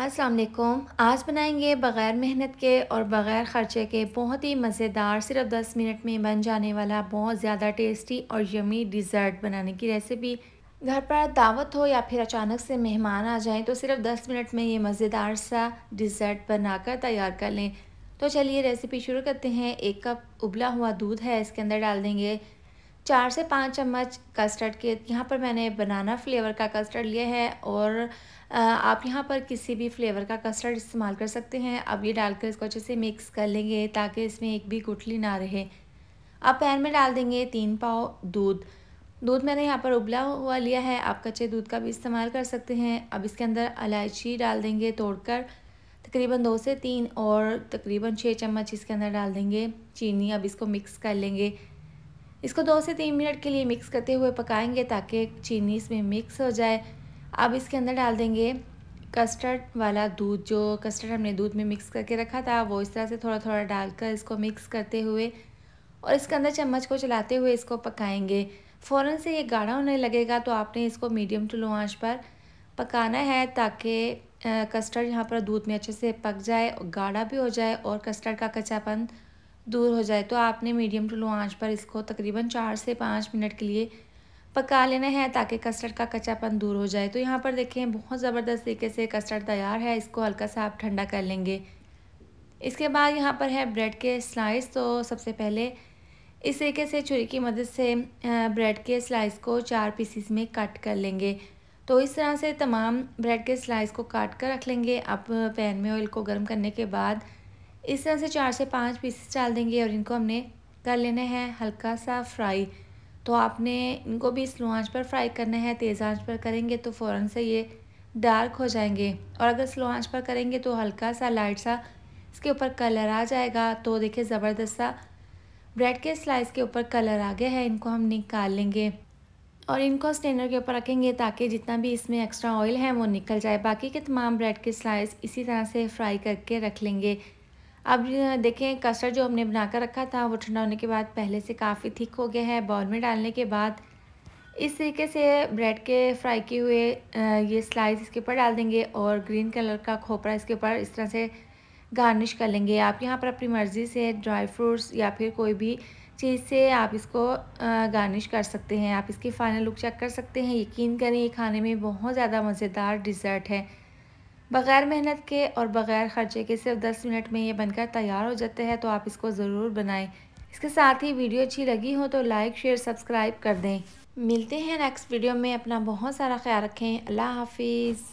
अस्सलाम वालेकुम आज बनाएंगे बग़ैर मेहनत के और बग़ैर ख़र्चे के बहुत ही मज़ेदार सिर्फ 10 मिनट में बन जाने वाला बहुत ज़्यादा टेस्टी और यमी डिज़र्ट बनाने की रेसिपी घर पर दावत हो या फिर अचानक से मेहमान आ जाएं तो सिर्फ 10 मिनट में ये मज़ेदार सा डिज़र्ट बनाकर तैयार कर लें तो चलिए रेसिपी शुरू करते हैं एक कप उबला हुआ दूध है इसके अंदर डाल देंगे चार से पाँच चम्मच कस्टर्ड के यहाँ पर मैंने बनाना फ्लेवर का कस्टर्ड लिया है और आप यहाँ पर किसी भी फ्लेवर का कस्टर्ड इस्तेमाल कर सकते हैं अब ये डालकर इसको अच्छे से मिक्स कर लेंगे ताकि इसमें एक भी गुठली ना रहे आप पैन में डाल देंगे तीन पाव दूध दूध मैंने यहाँ पर उबला हुआ लिया है आप कच्चे दूध का भी इस्तेमाल कर सकते हैं अब इसके अंदर इलायची डाल देंगे तोड़कर तकरीबन दो से तीन और तकरीबन छः चम्मच इसके अंदर डाल देंगे चीनी अब इसको मिक्स कर लेंगे इसको दो से तीन मिनट के लिए मिक्स करते हुए पकाएंगे ताकि चीनी इसमें मिक्स हो जाए अब इसके अंदर डाल देंगे कस्टर्ड वाला दूध जो कस्टर्ड हमने दूध में मिक्स करके रखा था वो इस तरह से थोड़ा थोड़ा डालकर इसको मिक्स करते हुए और इसके अंदर चम्मच को चलाते हुए इसको पकाएंगे फ़ौरन से ये गाढ़ा होने लगेगा तो आपने इसको मीडियम टू लो आंच पर पकाना है ताकि कस्टर्ड यहाँ पर दूध में अच्छे से पक जाए गाढ़ा भी हो जाए और कस्टर्ड का कच्चापन दूर हो जाए तो आपने मीडियम टू लो आंच पर इसको तकरीबन चार से पाँच मिनट के लिए पका लेना है ताकि कस्टर्ड का कच्चापन दूर हो जाए तो यहाँ पर देखें बहुत ज़बरदस्त तरीके से कस्टर्ड तैयार है इसको हल्का सा आप ठंडा कर लेंगे इसके बाद यहाँ पर है ब्रेड के स्लाइस तो सबसे पहले इस तरीके से छुरी की मदद से ब्रेड के स्लाइस को चार पीसीस में कट कर लेंगे तो इस तरह से तमाम ब्रेड के स्लाइस को काट कर रख लेंगे अब पैन में ऑयल को गर्म करने के बाद इस तरह से चार से पाँच पीसेस डाल देंगे और इनको हमने कर लेना है हल्का सा फ्राई तो आपने इनको भी स्लो आंच पर फ्राई करना है तेज़ आंच पर करेंगे तो फ़ौर से ये डार्क हो जाएंगे और अगर स्लो आंच पर करेंगे तो हल्का सा लाइट सा इसके ऊपर कलर आ जाएगा तो देखिए ज़बरदस्त सा ब्रेड के स्लाइस के ऊपर कलर आ गया है इनको हम निकाल लेंगे और इनको स्टेनर के ऊपर रखेंगे ताकि जितना भी इसमें एक्स्ट्रा ऑयल है वो निकल जाए बाकी के तमाम ब्रेड के स्लाइस इसी तरह से फ्राई करके रख लेंगे अब देखें कस्टर्ड जो हमने बना कर रखा था वो ठंडा होने के बाद पहले से काफ़ी थिक हो गया है बॉल में डालने के बाद इस तरीके से ब्रेड के फ्राई किए हुए ये स्लाइस इसके ऊपर डाल देंगे और ग्रीन कलर का खोपरा इसके ऊपर इस तरह से गार्निश कर लेंगे आप यहाँ पर अपनी मर्ज़ी से ड्राई फ्रूट्स या फिर कोई भी चीज़ से आप इसको गार्निश कर सकते हैं आप इसकी फ़ाइनल लुक चेक कर सकते हैं यकीन करें ये खाने में बहुत ज़्यादा मज़ेदार डिज़र्ट है बग़ैर मेहनत के और बग़ैर ख़र्चे के सिर्फ दस मिनट में ये बनकर तैयार हो जाते हैं तो आप इसको ज़रूर बनाएँ इसके साथ ही वीडियो अच्छी लगी हो तो लाइक शेयर सब्सक्राइब कर दें मिलते हैं नेक्स्ट वीडियो में अपना बहुत सारा ख्याल रखें अल्लाह हाफिज़